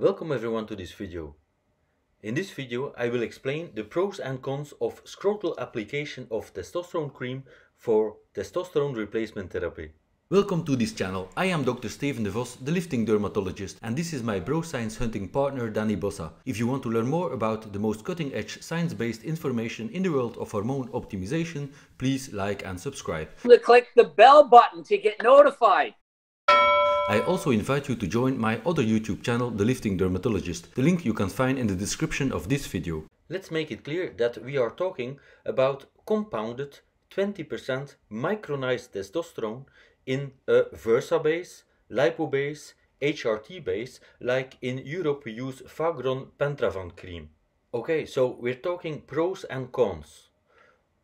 Welcome everyone to this video. In this video I will explain the pros and cons of scrotal application of testosterone cream for testosterone replacement therapy. Welcome to this channel. I am Dr. Steven De Vos, the lifting dermatologist, and this is my bro science hunting partner Danny Bossa. If you want to learn more about the most cutting edge science based information in the world of hormone optimization, please like and subscribe. Click the bell button to get notified. I also invite you to join my other YouTube channel, The Lifting Dermatologist. The link you can find in the description of this video. Let's make it clear that we are talking about compounded 20% micronized testosterone in a VersaBase, LipoBase, HRT base, like in Europe we use Fagron Pentravan cream. Okay, so we're talking pros and cons.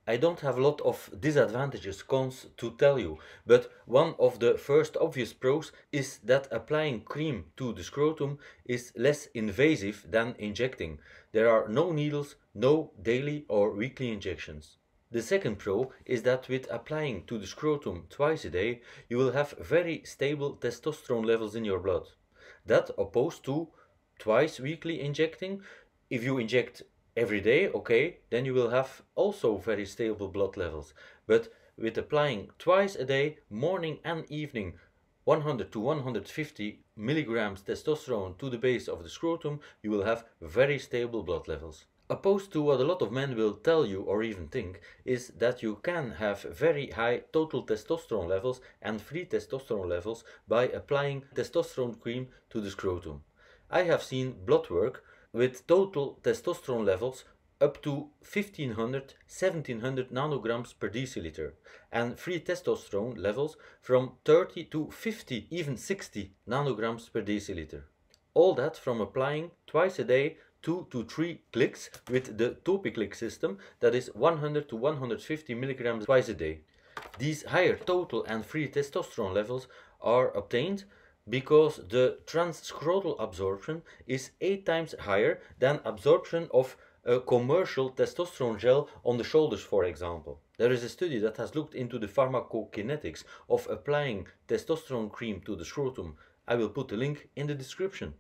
I don't have a lot of disadvantages, cons to tell you, but one of the first obvious pros is that applying cream to the scrotum is less invasive than injecting. There are no needles, no daily or weekly injections. The second pro is that with applying to the scrotum twice a day, you will have very stable testosterone levels in your blood. That opposed to twice weekly injecting, if you inject every day, okay, then you will have also very stable blood levels. But with applying twice a day, morning and evening, 100 to 150 milligrams testosterone to the base of the scrotum, you will have very stable blood levels. Opposed to what a lot of men will tell you or even think, is that you can have very high total testosterone levels and free testosterone levels by applying testosterone cream to the scrotum. I have seen blood work with total testosterone levels up to 1500 1700 nanograms per deciliter and free testosterone levels from 30 to 50 even 60 nanograms per deciliter all that from applying twice a day 2 to 3 clicks with the topiclick system that is 100 to 150 milligrams twice a day these higher total and free testosterone levels are obtained because the transscrotal absorption is 8 times higher than absorption of a commercial testosterone gel on the shoulders, for example. There is a study that has looked into the pharmacokinetics of applying testosterone cream to the scrotum. I will put the link in the description.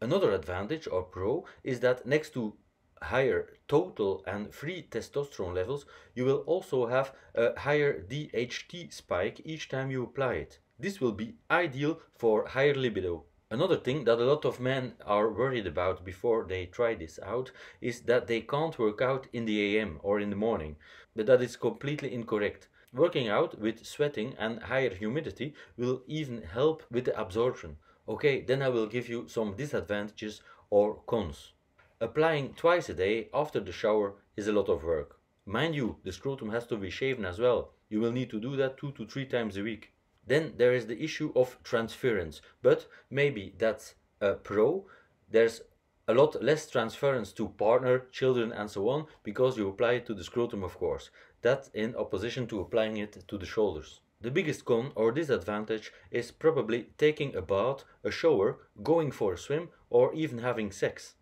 Another advantage or pro is that next to higher total and free testosterone levels, you will also have a higher DHT spike each time you apply it. This will be ideal for higher libido. Another thing that a lot of men are worried about before they try this out is that they can't work out in the AM or in the morning, but that is completely incorrect. Working out with sweating and higher humidity will even help with the absorption. Okay, then I will give you some disadvantages or cons. Applying twice a day after the shower is a lot of work. Mind you, the scrotum has to be shaven as well. You will need to do that two to three times a week. Then there is the issue of transference, but maybe that's a pro. There's a lot less transference to partner, children and so on because you apply it to the scrotum of course. That in opposition to applying it to the shoulders. The biggest con or disadvantage is probably taking a bath, a shower, going for a swim or even having sex.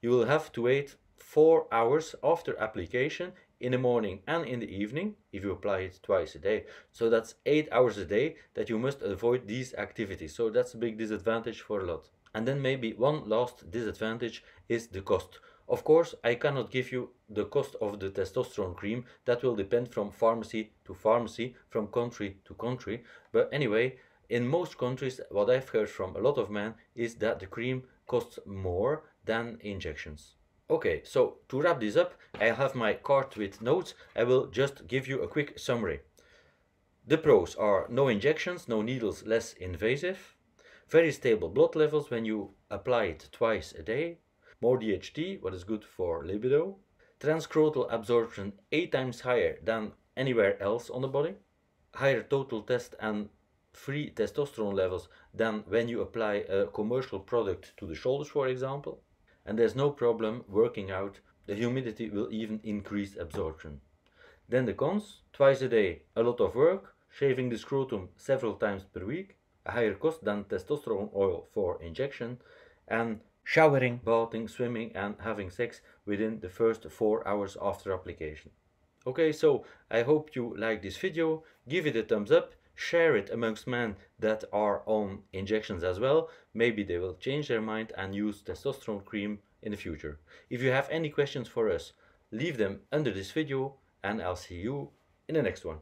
You will have to wait 4 hours after application in the morning and in the evening if you apply it twice a day. So that's eight hours a day that you must avoid these activities. So that's a big disadvantage for a lot. And then maybe one last disadvantage is the cost. Of course, I cannot give you the cost of the testosterone cream. That will depend from pharmacy to pharmacy, from country to country. But anyway, in most countries, what I've heard from a lot of men is that the cream costs more than injections. Okay, so to wrap this up, I have my card with notes. I will just give you a quick summary. The pros are no injections, no needles, less invasive, very stable blood levels when you apply it twice a day, more DHT, what is good for libido, transcrotal absorption 8 times higher than anywhere else on the body, higher total test and free testosterone levels than when you apply a commercial product to the shoulders, for example, and there's no problem working out. The humidity will even increase absorption. Then the cons, twice a day, a lot of work, shaving the scrotum several times per week, a higher cost than testosterone oil for injection, and showering, bathing, swimming and having sex within the first 4 hours after application. Okay, so I hope you like this video, give it a thumbs up share it amongst men that are on injections as well. Maybe they will change their mind and use testosterone cream in the future. If you have any questions for us, leave them under this video and I'll see you in the next one.